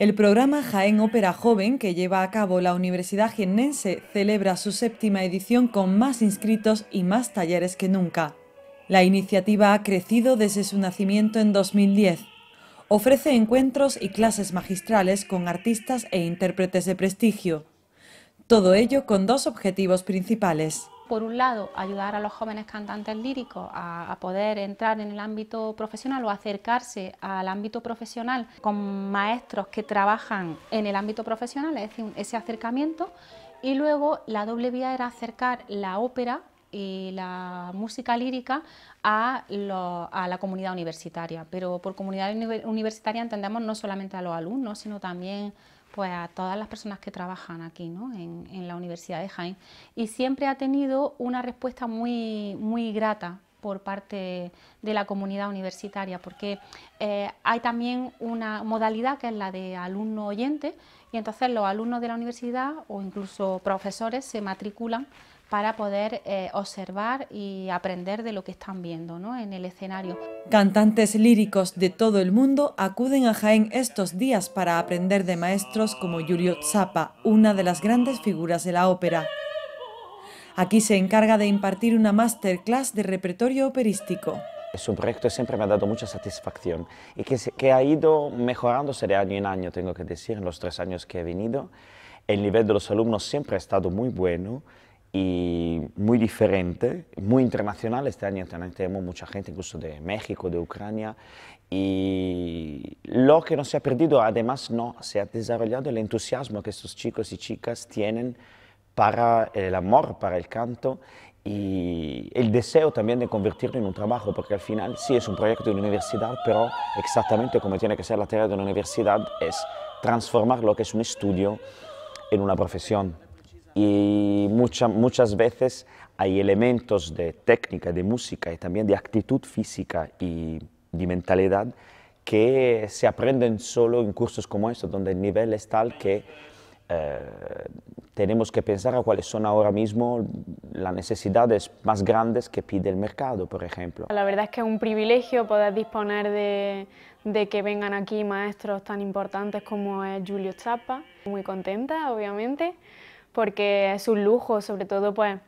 El programa Jaén Ópera Joven que lleva a cabo la Universidad Jiennense celebra su séptima edición con más inscritos y más talleres que nunca. La iniciativa ha crecido desde su nacimiento en 2010. Ofrece encuentros y clases magistrales con artistas e intérpretes de prestigio. Todo ello con dos objetivos principales por un lado, ayudar a los jóvenes cantantes líricos a, poder entrar en el ámbito profesional o acercarse al ámbito profesional con maestros que trabajan en el ámbito profesional, es decir, ese acercamiento. Y luego la doble vía era acercar la ópera y la música lírica a, la comunidad universitaria. Pero por comunidad universitaria entendemos no solamente a los alumnos, sino también pues a todas las personas que trabajan aquí ¿no? en, en, la Universidad de Jaén y siempre ha tenido una respuesta muy, muy grata por parte de la comunidad universitaria, porque eh, hay también una modalidad que es la de alumno oyente y entonces los alumnos de la universidad o incluso profesores se matriculan para poder eh, observar y aprender de lo que están viendo ¿no? en el escenario. Cantantes líricos de todo el mundo acuden a Jaén estos días para aprender de maestros como Yurio Zappa, una de las grandes figuras de la ópera. Aquí se encarga de impartir una masterclass de repertorio operístico. es un proyecto que siempre me ha dado mucha satisfacción y que, que ha ido mejorándose de año en año, tengo que decir, en los tres años que he venido. El nivel de los alumnos siempre ha estado muy bueno y muy diferente, muy internacional. Este año tenemos mucha gente incluso de México, de Ucrania. Y lo que no se ha perdido, además, no se ha desarrollado el entusiasmo que estos chicos y chicas tienen para el amor, para el canto y el deseo también de convertirlo en un trabajo, porque al final sí es un proyecto de una universidad, pero exactamente como tiene que ser la tarea de una universidad es transformar lo que es un estudio en una profesión y muchas veces hay elementos de técnica, de música y también de actitud física y de mentalidad que se aprenden solo en cursos como estos, donde el nivel es tal que eh, tenemos que pensar a cuáles son ahora mismo las necesidades más grandes que pide el mercado, por ejemplo. La verdad es que es un privilegio poder disponer de, de que vengan aquí maestros tan importantes como es Julio Chapa. Muy contenta, obviamente porque es un lujo sobre todo pues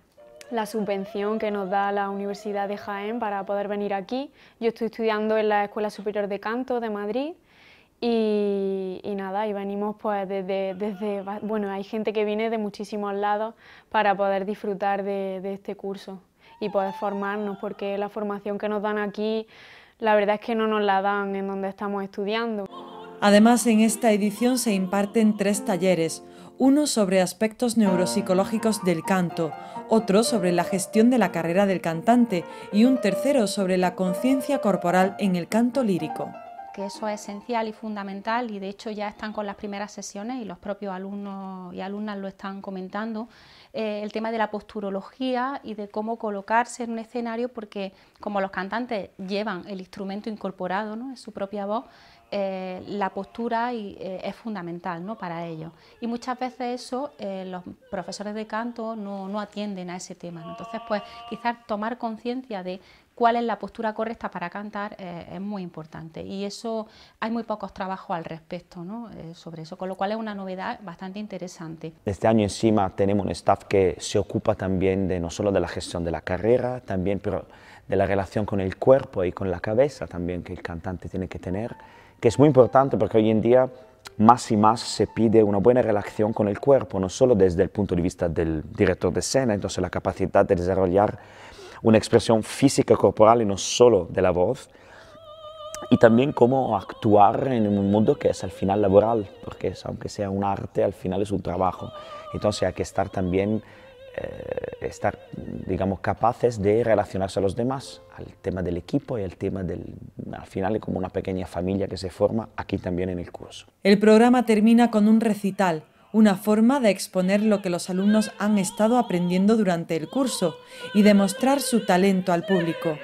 la subvención que nos da la Universidad de Jaén para poder venir aquí. Yo estoy estudiando en la Escuela Superior de Canto de Madrid y, nada, y venimos pues desde, bueno, hay gente que viene de muchísimos lados para poder disfrutar de este curso y poder formarnos, porque la formación que nos dan aquí, la verdad es que no nos la dan en donde estamos estudiando. Además, en esta edición se imparten tres talleres, uno sobre aspectos neuropsicológicos del canto, otro sobre la gestión de la carrera del cantante y un tercero sobre la conciencia corporal en el canto lírico que eso es esencial y fundamental y de hecho ya están con las primeras sesiones y los propios alumnos y alumnas lo están comentando, eh, el tema de la posturología y de cómo colocarse en un escenario porque como los cantantes llevan el instrumento incorporado ¿no? en su propia voz, eh, la postura eh, es fundamental para ellos. Y muchas veces eso eh, los profesores de canto no, atienden a ese tema. Entonces, pues quizás tomar conciencia de cuál es la postura correcta para cantar es muy importante. Y eso hay muy pocos trabajos al respecto sobre eso, con lo cual es una novedad bastante interesante. Este año encima tenemos un staff que se ocupa también de no solo de la gestión de la carrera, también pero de la relación con el cuerpo y con la cabeza también que el cantante tiene que tener que es muy importante porque hoy en día más y más se pide una buena relación con el cuerpo, no solo desde el punto de vista del director de escena, entonces la capacidad de desarrollar una expresión física corporal y no solo de la voz, y también cómo actuar en un mundo que es al final laboral, porque es, aunque sea un arte, al final es un trabajo. Entonces hay que estar también eh, estar, digamos, capaces de relacionarse a los demás, al tema del equipo y al tema del, al final, como una pequeña familia que se forma aquí también en el curso. El programa termina con un recital, una forma de exponer lo que los alumnos han estado aprendiendo durante el curso y demostrar su talento al público.